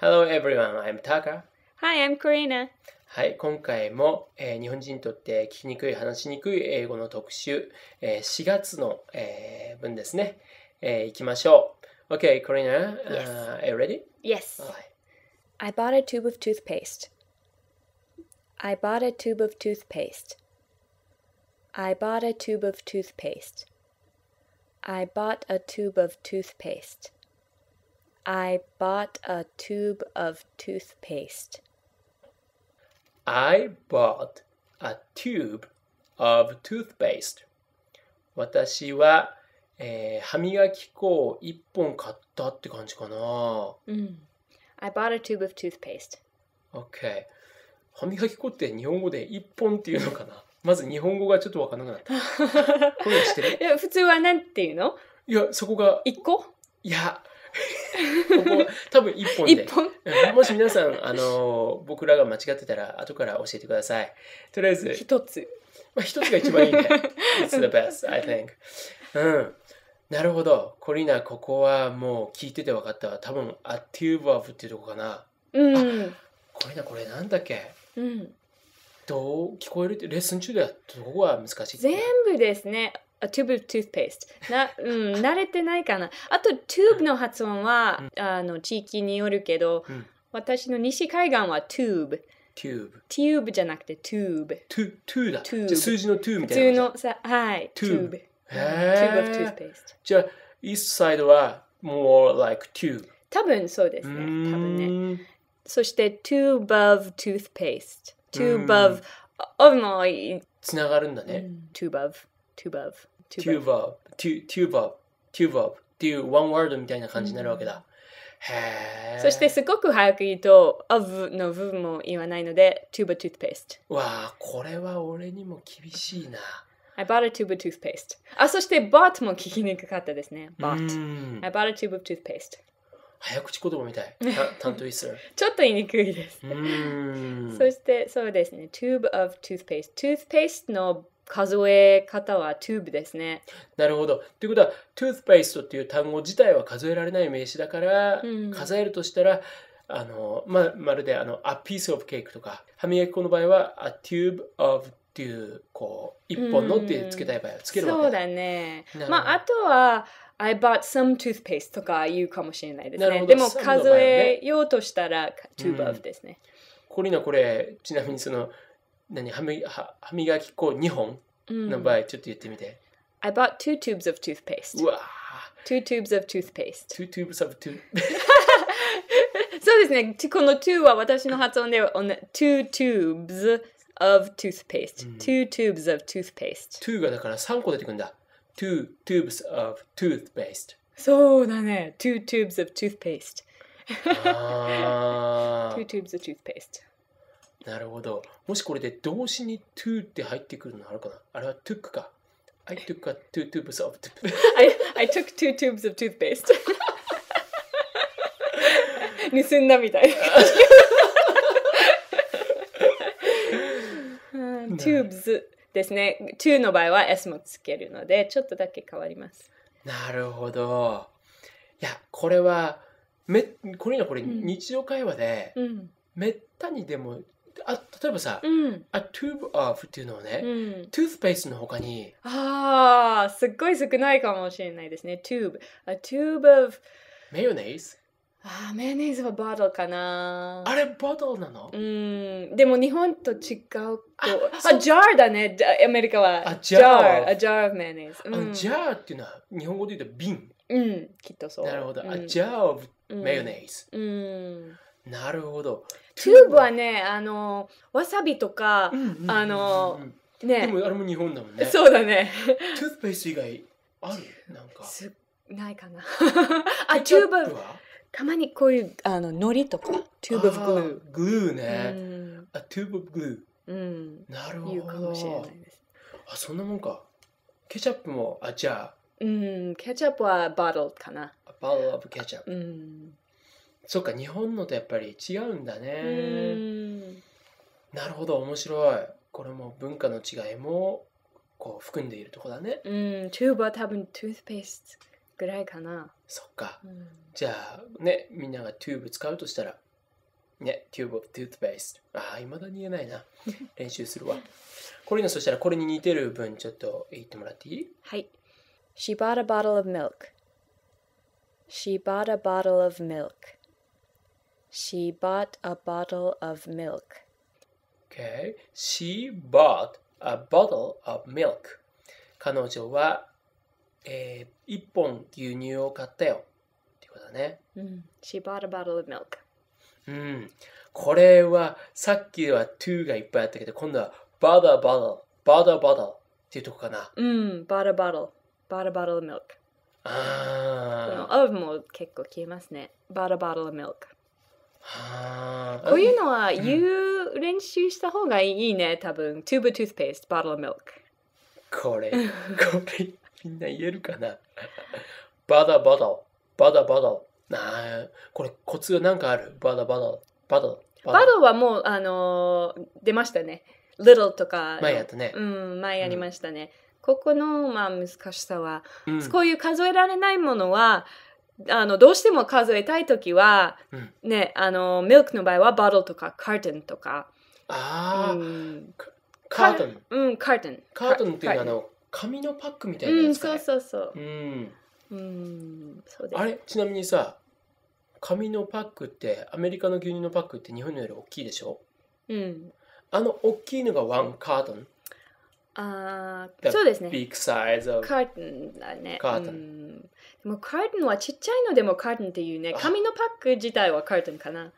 Hello everyone, I'm Taka. Hi, I'm Karina. はい、今回も、えー、日本人にとって聞きにくい、話しにくい英語の特集、えー、4月の、えー、分ですね、えー、いきましょう。Okay, Karina, yes. uh, are you ready? Yes. Right. I bought a tube of toothpaste. I bought a tube of toothpaste. I bought a tube of toothpaste. I bought a tube of toothpaste. I bought a tube of toothpaste. I bought a tube of toothpaste. 私は、えー、歯磨き粉を1本買ったって感じかな。うん。I bought a tube of toothpaste. OK。歯磨き粉って日本語で一本っていうのかな まず日本語がちょっとわからなくなった。これしてるいや、普通は何ていうのいや、そこが。一個いや。ここ多分一本で本もし皆さんあの僕らが間違ってたら後から教えてくださいとりあえず一つ、まあ、一つが一番いいね It's the best I think うんなるほどコリナここはもう聞いてて分かったわ多分アティーバブっていうとこかなうんコリナこれなんだっけうんどう聞こえるってレッスン中ではどこが難しい全部ですね a tube of toothpaste な、うん、慣れてないかなあと tube の発音は、うん、あの地域によるけど、うん、私の西海岸は tube tube tube じゃなくて tube to to だ tube 数字の to みたいな普通のさはい tube tube, tube of toothpaste じゃあ east side は more like tube 多分そうですね多分ねそして tube of toothpaste tube of of もつながるんだね、うん、tube of tube of tube of tube of tube of っていう one word みたいな感じになるわけだ、うん、へそしてすごく早く言うと of の部分も言わないので tube of toothpaste わあこれは俺にも厳しいな I bought a tube of toothpaste あそして b o u t も聞きにくかったですね b o u t I bought a tube of toothpaste 早口言葉みたい。担当する。ちょっと言いにくいです。そしてそうですね。tube of toothpaste。toothpaste の数え方はトゥーブですね。なるほど。ということは、トゥースペーストっていう単語自体は数えられない名詞だから、うん、数えるとしたら、あのままるであの a piece of cake とか、歯磨き粉の場合は a tube of っていうこう一本のってつけたい場合はつけるわけだ、そうだね。まああとは I bought some toothpaste とか言うかもしれないですね。でも数えようとしたら tube of ですね。こリナこれちなみにその何歯磨歯磨き粉2本の場合、ちょっと言ってみて。I bought two tubes of toothpaste. うわ Two tubes of toothpaste. Two tubes of tooth. そうですね。この two は私の発音では two tubes of toothpaste.、うん、two tubes of toothpaste. two がだから3個出てくるんだ。two tubes of toothpaste. そうだね。two tubes of toothpaste. two tubes of toothpaste. なるほど。もしこれで動詞に to って入ってくるのあるかなあれは took か。I took a two tubes of toothpaste. I, I took two tubes of toothpaste. 盗んだみたいな。tubes ですね。to の場合は s もつけるので、ちょっとだけ変わります。なるほど。いや、これは、めこれにはこれ日常会話で、うん、めったにでもあ例えばさ、うん、a tube of っていうのはね、うん、ースペースのほかの他に。ああ、すっごい少ないかもしれないですね。tube。a tube of。マヨネーズああ、マヨネーズはバトルかなあれバトルなのうんでも日本と違うあジャーだねアメリカはあジャーあジャーマヨネーズ、うジャーっていうのは日本語で言うと瓶うんきっとそうなるほど、うん、あジャーマヨネーズうんなるほど。チューブはね、あの、わさびとか、あの、ね。でもあれも日本だもんね。そうだね。トゥースペース以外あるなんか。すないかな。あ、チューブたまにこういうあの海苔とか、チューブグルー。グルーね。あ、チューブグルー。うん。なるほど。言うかもしれないです。あ、そんなもんか。ケチャップも、あ、じゃあ。うん、ケチャップはバトルかな。バトルオブケチャップ。うん。そっか日本のとやっぱり違うんだねなるほど面白いこれも文化の違いもこう含んでいるとこだねうんチューブは多分トゥースペースぐらいかなそっか、うん、じゃあねみんながチューブ使うとしたらねチューブトゥースペースああいまだに言えないな 練習するわこれのそしたらこれに似てる分ちょっと言ってもらっていいはい She bought a bottle of milk She bought a bottle of milk She bought a bottle of milk. Okay. She bought a bottle of milk. 彼女は、えー、一本牛乳を買ったよ。っていうことだね。うん。She bought a bottle of milk. うん。これは、さっきは to がいっぱいあったけど、今度は bottle bottle, bottle bottle っていうとこかな。うん。bottle bottle, bottle bottle of milk. ああ。of も結構消えますね。bottle bottle of milk. こういうのは言う練習した方がいいね、多分。tube toothpaste, bottle これ、これ、みんな言えるかなバダバダ、バダバダ。なあ、これコツが何かあるバダバダ、バダ。バダはもう、あの出ましたね。little とか。前やったね。うん、前やりましたね。うんここの、まあ、難しさは、うん、こういう数えられないものはあのどうしても数えたい時は、うん、ねあのミルクの場合はバトルとかカーテンとかああ、うん、カーテンうんカーテンカーテンっていうあの紙のパックみたいなやつ、ね、うん、そうそうそううんうんそうですあれちなみにさ紙のパックってアメリカの牛乳のパックって日本より大きいでしょうんあの大きいのがワンカートンああ、そうですね。big size of カーテンだね。カーテン。でもカーテンはちっちゃいのでもカーテンっていうね。紙のパック自体はカーテンかな。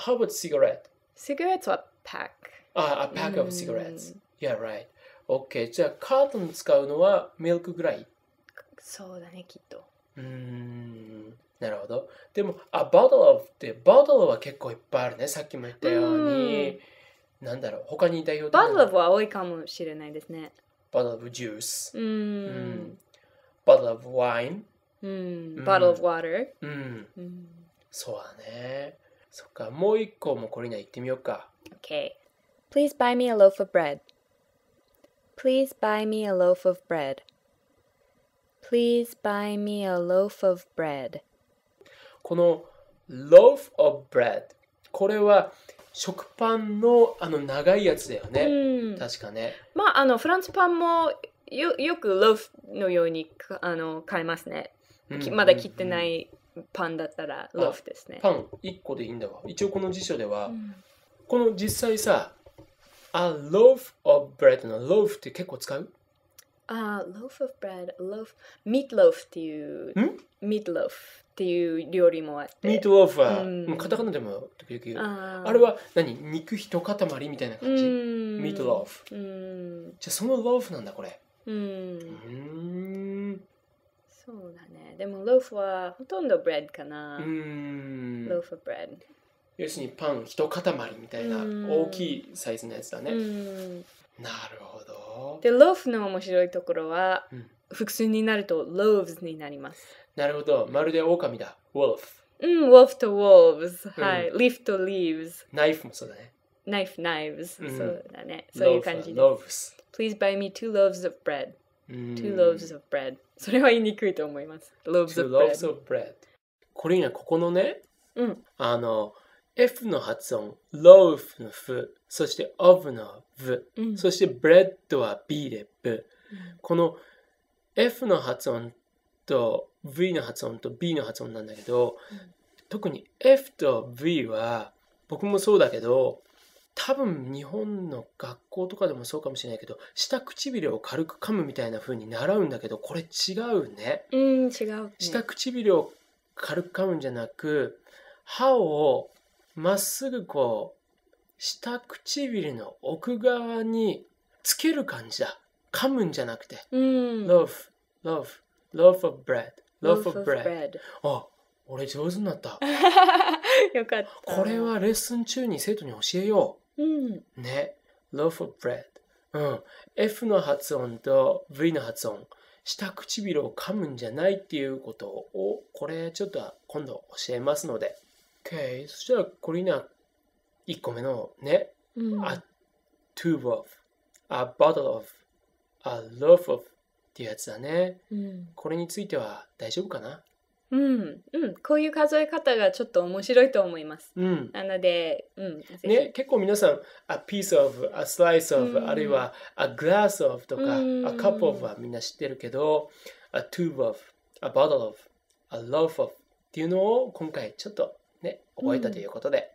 How about cigarette? Cigarettes はパック。あ、a pack of cigarettes.、Yeah, right. OK. じゃあカーテン使うのはミルクぐらいそうだね、きっと。うん。なるほど。でも、あ、bottle って、バトルは結構いっぱいあるね。さっきも言ったように。なんだろう他に代表バトルは多いかもしれないですね。b トル t l e of juice. うん。Bottle of そうだね。そっか、もう一個もこれには行ってみようか。Okay. Please buy me a loaf of bread. Please buy me a loaf of bread. Please buy me a loaf of bread. この loaf of bread これは食パンのあの長いやつだよね、うん、確かねまああのフランスパンもよよくローフのようにあの買えますね、うんうんうん、まだ切ってないパンだったらローフですねパン1個でいいんだわ一応この辞書では、うん、この実際さあローフ・ f of bread のローフって結構使うあ、uh, loaf of bread, loaf, meatloaf っていう、meatloaf っていう料理もあってミートオーフは、うん、カタカナでも時々言うあれは何肉一塊みたいな感じミートローフじゃあそのローフなんだこれうんそうだねでもローフはほとんどブレッドかなうんローフブレッド要するにパン一塊みたいな大きいサイズのやつだねなるほどでローフの面白いところは、うん複数になると loaves になります。なるほど。まるで狼だ。wolf。うん、wolf と wolves。はい。leaf と leaves。ナイフもそうだね。ナイフ、knives。そうだね。そういう感じで。loaves。Please buy me two loaves of bread. Two loaves of bread. それは言いにくいと思います。loaves of bread. Loaves of bread. これにはここのね、うん、あの、F の発音、loaf の F、そして of の V、うん、そして bread は B で V。この F の発音と V の発音と B の発音なんだけど、うん、特に F と V は僕もそうだけど多分日本の学校とかでもそうかもしれないけど下唇を軽く噛むみたいな風に習うんだけどこれ違うね。うん、違う、ね、下唇を軽く噛むんじゃなく歯をまっすぐこう下唇の奥側につける感じだ。噛むんじゃなくて、うん、loaf, loaf, loaf of bread, loaf of bread. あ、俺上手になった。よかった。これはレッスン中に生徒に教えよう。うん、ね、loaf of bread。うん、F の発音と V の発音。下唇を噛むんじゃないっていうことを、これちょっと今度教えますので。OK、そしたらこれには1個目のね、うん、a tube of, a bottle of, a l o v e of っていうやつだね、うん、これについては大丈夫かなうん、うん、こういう数え方がちょっと面白いと思います。うん、なので、うん、ね、結構皆さん、a piece of, a slice of、うん、あるいは a glass of とか、うん、a cup of はみんな知ってるけど、a tube of, a bottle of, a loaf of っていうのを今回ちょっとね、覚えたということで、